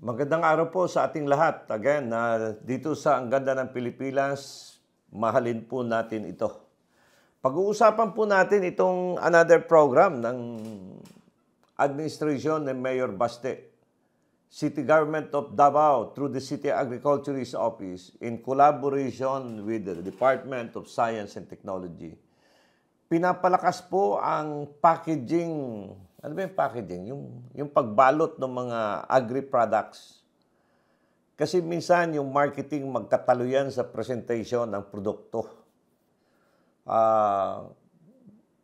Magandang araw po sa ating lahat. Again, uh, dito sa Ang Ganda ng Pilipinas, mahalin po natin ito. Pag-uusapan po natin itong another program ng administration ni Mayor Baste, City Government of Davao through the City Agriculturist Office in collaboration with the Department of Science and Technology. Pinapalakas po ang packaging ano ba yung packaging? Yung, yung pagbalot ng mga agri-products. Kasi minsan yung marketing magkatalo yan sa presentation ng produkto. Uh,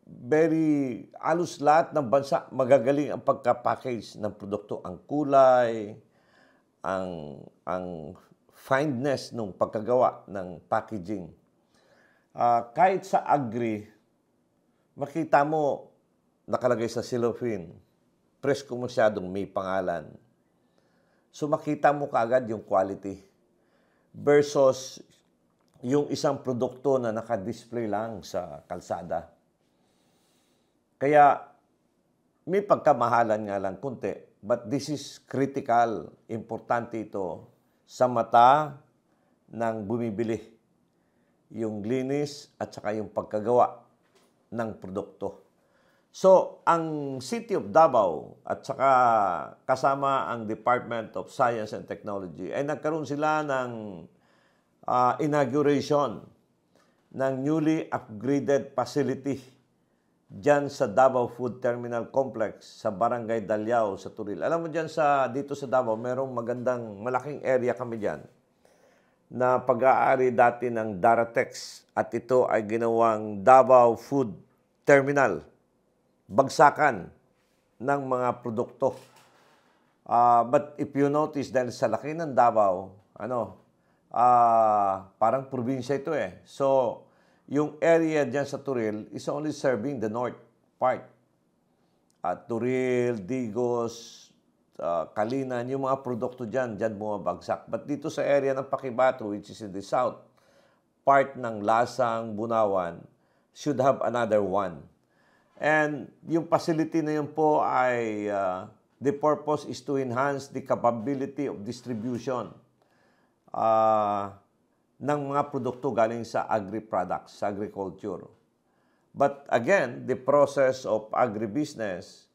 very alos lahat ng bansa magagaling ang pagka-package ng produkto. Ang kulay, ang, ang findness ng pagkagawa ng packaging. Uh, kahit sa agri, makita mo nakalagay sa cellophane, presko masyadong may pangalan. So makita mo kaagad yung quality versus yung isang produkto na nakadisplay lang sa kalsada. Kaya may pagkamahalan nga lang kunti, but this is critical, importante ito sa mata ng bumibili. Yung linis at saka yung pagkagawa ng produkto. So, ang City of Davao at saka kasama ang Department of Science and Technology ay nagkaroon sila ng uh, inauguration ng newly upgraded facility dyan sa Davao Food Terminal Complex sa Barangay Dalyao sa Turil. Alam mo dyan sa, dito sa Davao, merong magandang malaking area kami dyan na pag-aari dati ng Daratex at ito ay ginawang Davao Food Terminal bagsakan ng mga produkto. Uh, but if you notice, dahil sa laki ng Davao, ano, uh, parang probinsya ito eh. So, yung area dyan sa Turil is only serving the north part. At uh, Turil, Digos, uh, Kalinan, yung mga produkto dyan, dyan bumabagsak. But dito sa area ng Pakibato, which is in the south, part ng Lasang, Bunawan, should have another one. And yung facility na yun po ay uh, the purpose is to enhance the capability of distribution uh, ng mga produkto galing sa agri-products, sa agriculture. But again, the process of agribusiness,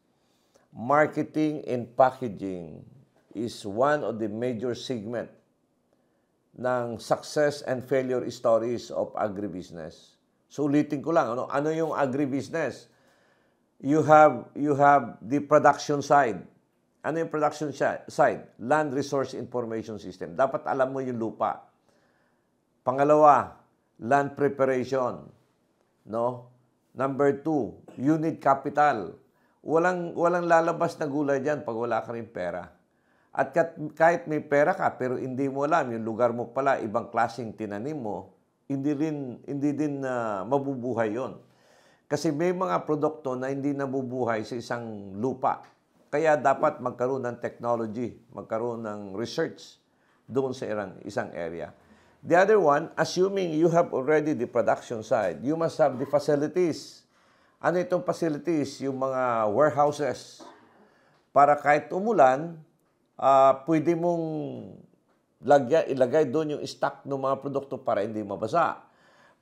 marketing and packaging is one of the major segment ng success and failure stories of agribusiness. So ulitin ko lang, ano, ano yung agribusiness? you have you have the production side. Ano yung production side? Land Resource Information System. Dapat alam mo yung lupa. Pangalawa, land preparation. No? Number two, unit capital. Walang, walang lalabas na gulay dyan pag wala ka rin pera. At kahit may pera ka pero hindi mo alam yung lugar mo pala, ibang klaseng tinanim mo, hindi rin hindi din uh, mabubuhay 'yon. Kasi may mga produkto na hindi nabubuhay sa isang lupa. Kaya dapat magkaroon ng technology, magkaroon ng research doon sa irang, isang area. The other one, assuming you have already the production side, you must have the facilities. Ano itong facilities? Yung mga warehouses. Para kahit umulan, uh, pwede mong lagya, ilagay doon yung stock ng mga produkto para hindi mabasa.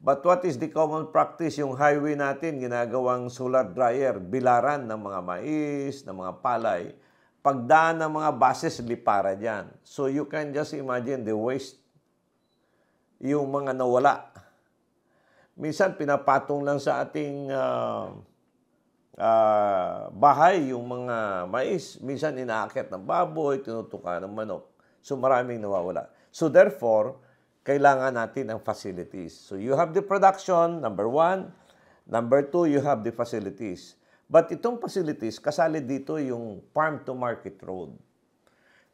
But what is the common practice? Yung highway natin, ginagawang solar dryer, bilaran ng mga mais, ng mga palay. Pagdaan ng mga bases, lipara dyan. So you can just imagine the waste, yung mga nawala. Minsan, pinapatong lang sa ating uh, uh, bahay yung mga mais. Minsan, inaakit ng baboy, tinutukan ng manok. So maraming nawawala. So therefore, kailangan natin ang facilities. So you have the production, number one. Number two, you have the facilities. But itong facilities, kasali dito yung farm to market road.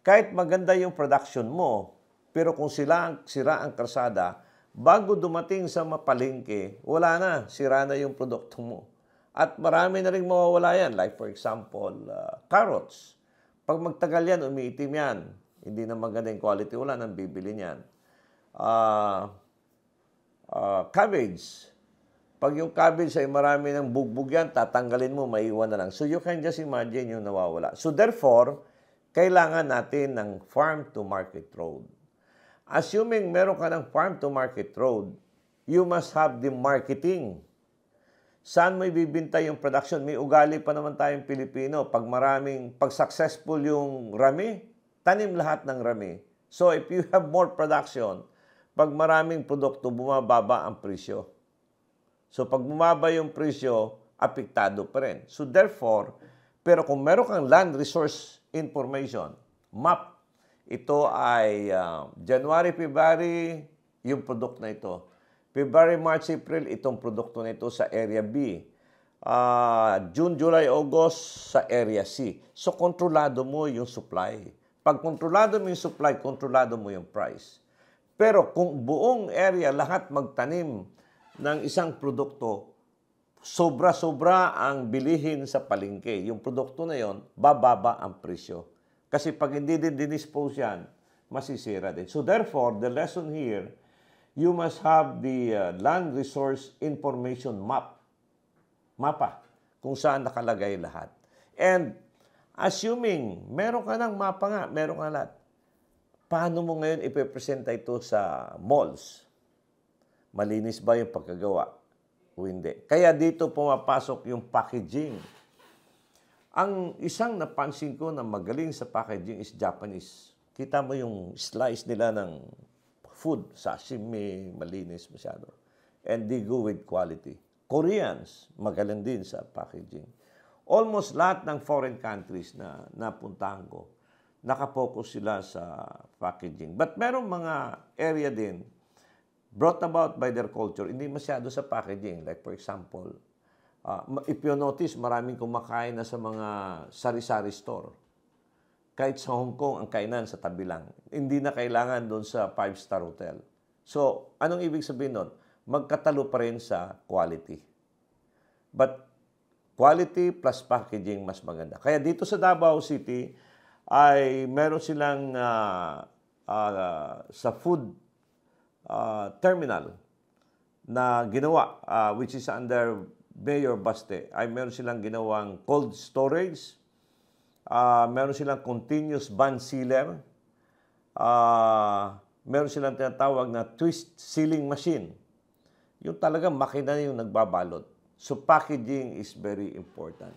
Kahit maganda yung production mo, pero kung sila ang, sira ang kalsada, bago dumating sa mapalingke, wala na, sira na yung produkto mo. At marami na rin mawawala yan. Like for example, uh, carrots. Pag magtagal yan, umiitim yan. Hindi na maganda yung quality, wala nang bibili niyan uh, uh, cabbage. Pag yung cabbage ay marami ng bugbog yan, tatanggalin mo, maiwan na lang. So you can just imagine yung nawawala. So therefore, kailangan natin ng farm-to-market road. Assuming meron ka ng farm-to-market road, you must have the marketing. Saan mo ibibinta yung production? May ugali pa naman tayong Pilipino. Pag maraming, pag successful yung rami, tanim lahat ng rami. So if you have more production, pag maraming produkto, bumababa ang presyo. So pag bumaba yung presyo, apektado pa rin. So therefore, pero kung meron kang land resource information, map, ito ay uh, January, February, yung product na ito. February, March, April, itong produkto na ito sa Area B. Uh, June, July, August sa Area C. So kontrolado mo yung supply. Pag kontrolado mo yung supply, kontrolado mo yung price. Pero kung buong area lahat magtanim ng isang produkto, sobra-sobra ang bilihin sa palengke. Yung produkto na yon, bababa ang presyo. Kasi pag hindi din dinispose yan, masisira din. So therefore, the lesson here, you must have the uh, land resource information map. Mapa kung saan nakalagay lahat. And assuming meron ka ng mapa nga, meron ka lahat, Paano mo ngayon ipepresenta ito sa malls? Malinis ba yung pagkagawa? O hindi. Kaya dito pumapasok yung packaging. Ang isang napansin ko na magaling sa packaging is Japanese. Kita mo yung slice nila ng food, sashimi, malinis masyado. And they go with quality. Koreans, magaling din sa packaging. Almost lahat ng foreign countries na napuntahan ko, nakapokus sila sa packaging. But merong mga area din brought about by their culture, hindi masyado sa packaging. Like for example, uh, if you notice, maraming kumakain na sa mga sari-sari store. Kahit sa Hong Kong, ang kainan sa tabi lang. Hindi na kailangan doon sa five-star hotel. So, anong ibig sabihin nun? Magkatalo pa rin sa quality. But quality plus packaging mas maganda. Kaya dito sa Davao City, ay meron silang uh, uh, sa food uh, terminal na ginawa, uh, which is under Mayor Baste, ay meron silang ginawang cold storage, uh, meron silang continuous band sealer, uh, meron silang tinatawag na twist sealing machine. Yung talaga makina yung nagbabalot. So packaging is very important.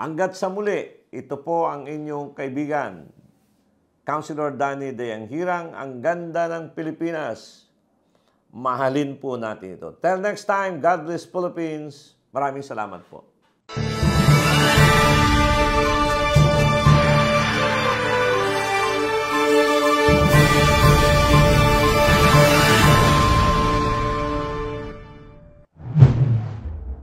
Hanggat sa muli, ito po ang inyong kaibigan, Councilor Danny De Anghirang, ang ganda ng Pilipinas. Mahalin po natin ito. Till next time, God bless Philippines. Maraming salamat po. Thank you.